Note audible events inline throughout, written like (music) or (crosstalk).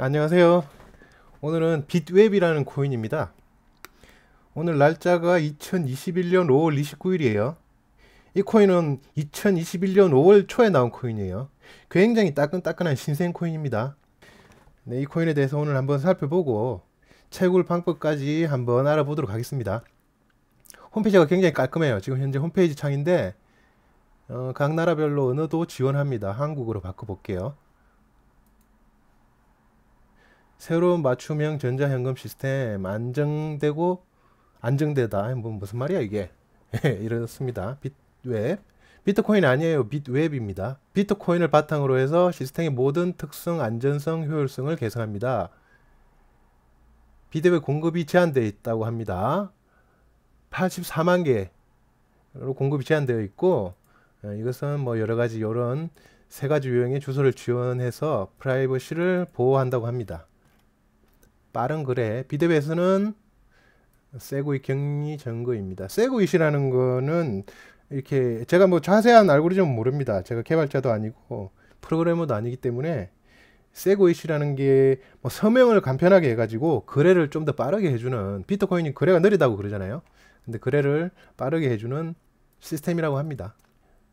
안녕하세요. 오늘은 빛웹이라는 코인입니다. 오늘 날짜가 2021년 5월 29일이에요. 이 코인은 2021년 5월 초에 나온 코인이에요. 굉장히 따끈따끈한 신생 코인입니다. 네, 이 코인에 대해서 오늘 한번 살펴보고 채굴 방법까지 한번 알아보도록 하겠습니다. 홈페이지가 굉장히 깔끔해요. 지금 현재 홈페이지 창인데 어, 각 나라별로 언어도 지원합니다. 한국으로 바꿔볼게요. 새로운 맞춤형 전자현금 시스템 안정되고 안정되다. 뭐 무슨 말이야 이게? (laughs) 예, 이렇습니다. 빗웹 비트코인 아니에요. 빗웹입니다. 비트코인을 바탕으로 해서 시스템의 모든 특성, 안전성, 효율성을 개선합니다. 비대외 공급이 제한되어 있다고 합니다. 84만 개로 공급이 제한되어 있고 예, 이것은 뭐 여러 가지 이런 세 가지 유형의 주소를 지원해서 프라이버시를 보호한다고 합니다. 빠른 거래. 비대비에서는 세고이경리 전거입니다. 세고이시라는 거는 이렇게 제가 뭐 자세한 알고리즘은 모릅니다. 제가 개발자도 아니고 프로그래머도 아니기 때문에 세고이시라는 게뭐 서명을 간편하게 해가지고 거래를 좀 더 빠르게 해주는 비트코인이 거래가 느리다고 그러잖아요. 근데 거래를 빠르게 해주는 시스템이라고 합니다.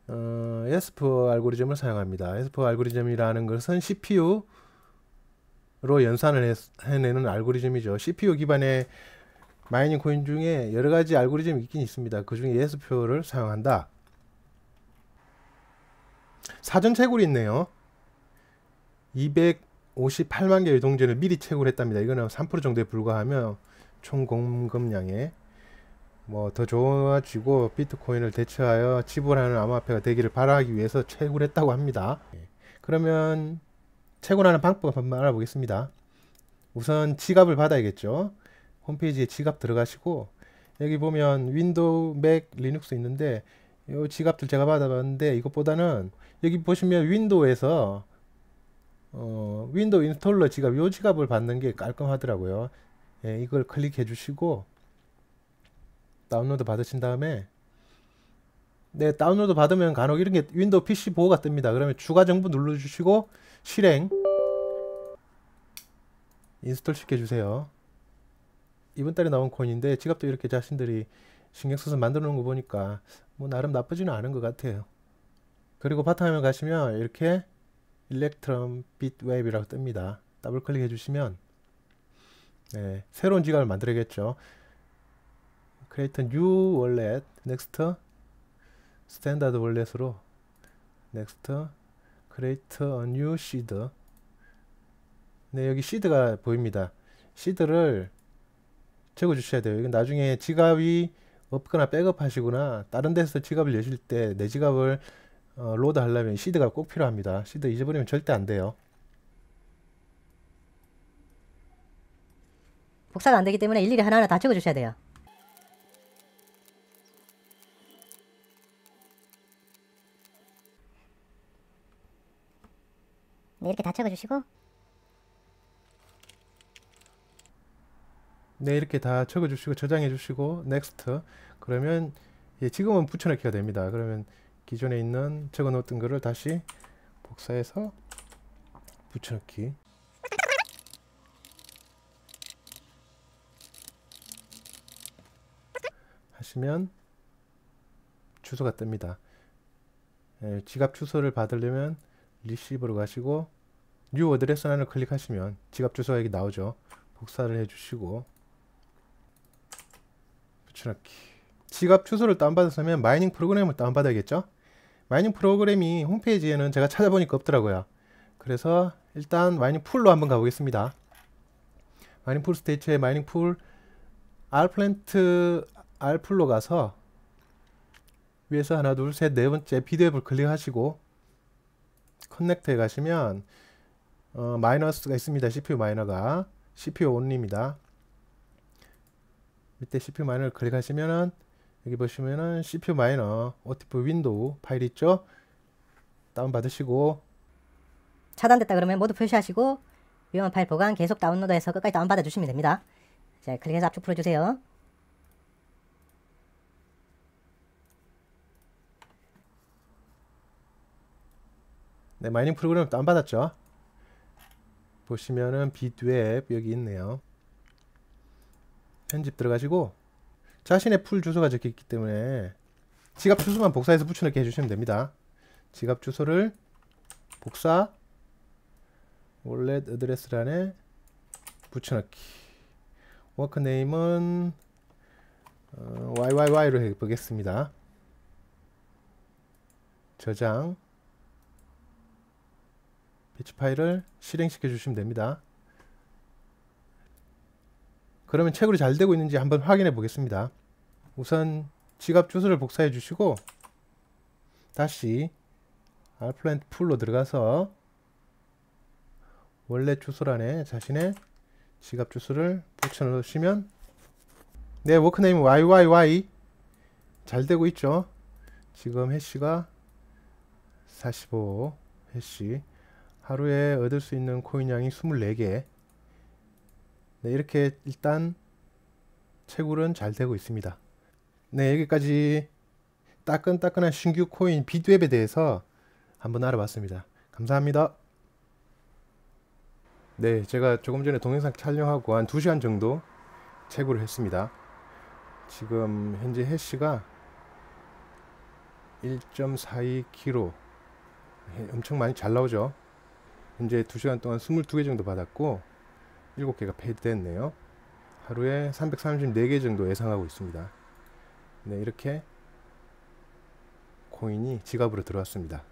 어, 에스프 알고리즘을 사용합니다. 에스프 알고리즘이라는 것은 CPU 로 연산을 해, 내는 알고리즘이죠. CPU 기반의 마이닝 코인 중에 여러 가지 알고리즘이 있긴 있습니다. 그 중에 예수표를 사용한다. 사전 채굴이 있네요. 258만 개의 동전을 미리 채굴했답니다. 이거는 3% 정도에 불과하며 총 공급량에 뭐 더 좋아지고 비트코인을 대체하여 지불하는 암호화폐가 되기를 바라기 위해서 채굴했다고 합니다. 예. 그러면 채굴하는 방법 한번 알아보겠습니다. 우선 지갑을 받아야겠죠. 홈페이지에 지갑 들어가시고 여기 보면 윈도우, 맥, 리눅스 있는데 이 지갑들 제가 받아봤는데 이것보다는 여기 보시면 윈도우에서 어, 윈도우 인스톨러 지갑 요 지갑을 받는 게 깔끔하더라고요. 예, 이걸 클릭해 주시고 다운로드 받으신 다음에 네, 다운로드 받으면 간혹 이런 게 윈도우 PC 보호가 뜹니다. 그러면 추가 정보 눌러 주시고 실행 인스톨 시켜주세요. 이번 달에 나온 코인인데 지갑도 이렇게 자신들이 신경 써서 만들어 놓은 거 보니까 뭐 나름 나쁘지는 않은 것 같아요. 그리고 바탕화면 가시면 이렇게 일렉트럼 빛웨이브라고 뜹니다. 더블 클릭해 주시면 네, 새로운 지갑을 만들어야겠죠. create new wallet, next standard wallet으로 next create a new seed 네, 여기 시드가 보입니다. 시드를 적어 주셔야 돼요. 이건 나중에 지갑이 없거나 백업하시거나 다른 데서 지갑을 내실 때 내 지갑을 어, 로드 하려면 시드가 꼭 필요합니다. 시드 잊어버리면 절대 안 돼요. 복사가 안 되기 때문에 일일이 하나하나 다 적어 주셔야 돼요. 네, 이렇게 다 적어 주시고 네 이렇게 다 적어 주시고 저장해 주시고 넥스트 그러면 예, 지금은 붙여넣기가 됩니다 그러면 기존에 있는 적어 놓던 거를 다시 복사해서 붙여넣기 하시면 주소가 뜹니다 예, 지갑 주소를 받으려면 리시브로 가시고 뉴 어드레스란을 클릭하시면 지갑 주소가 여기 나오죠 복사를 해주시고 붙여넣기 지갑 주소를 다운받았으면 마이닝 프로그램을 다운받아야겠죠 마이닝 프로그램이 홈페이지에는 제가 찾아보니까 없더라고요 그래서 일단 마이닝 풀로 한번 가보겠습니다 마이닝 풀 스테이츠의 마이닝 풀 알플랜트 알풀로 가서 위에서 하나 둘 셋네 번째 비드오 앱을 클릭하시고 커넥트에 가시면 어, 마이너스가 있습니다. CPU 마이너가 CPU 온리입니다. 밑에 CPU 마이너를 클릭하시면은 여기 보시면은 CPU 마이너 OTP 윈도우 파일 있죠? 다운 받으시고 차단됐다 그러면 모두 표시하시고 위험한 파일 보관 계속 다운로드해서 끝까지 다운 받아 주시면 됩니다. 자 클릭해서 압축 풀어주세요. 네 마이닝 프로그램 다운 받았죠? 보시면은 비드웹 여기 있네요. 편집 들어가시고 자신의 풀 주소가 적혀있기 때문에 지갑 주소만 복사해서 붙여넣기 해주시면 됩니다. 지갑 주소를 복사 월렛 어드레스란에 붙여넣기 워크네임은 어, YYY로 해보겠습니다. 저장 비치 파일을 실행시켜 주시면 됩니다. 그러면 체굴를잘 되고 있는지 한번 확인해 보겠습니다. 우선 지갑 주소를 복사해 주시고 다시 알플랜트 풀로 들어가서 원래 주소란에 자신의 지갑 주소를 붙여 넣으시면 네 워크네임 YYY 잘 되고 있죠 지금 해시가 45 해시 하루에 얻을 수 있는 코인 양이 24개 네, 이렇게 일단 채굴은 잘 되고 있습니다. 네, 여기까지 따끈따끈한 신규 코인 비드웹에 대해서 한번 알아봤습니다. 감사합니다. 네, 제가 조금 전에 동영상 촬영하고 한 2시간 정도 채굴을 했습니다. 지금 현재 해시가 1.42kg 엄청 많이 잘 나오죠. 현재 2시간 동안 22개 정도 받았고 7개가 폐지됐네요. 하루에 334개 정도 예상하고 있습니다. 네, 이렇게 코인이 지갑으로 들어왔습니다.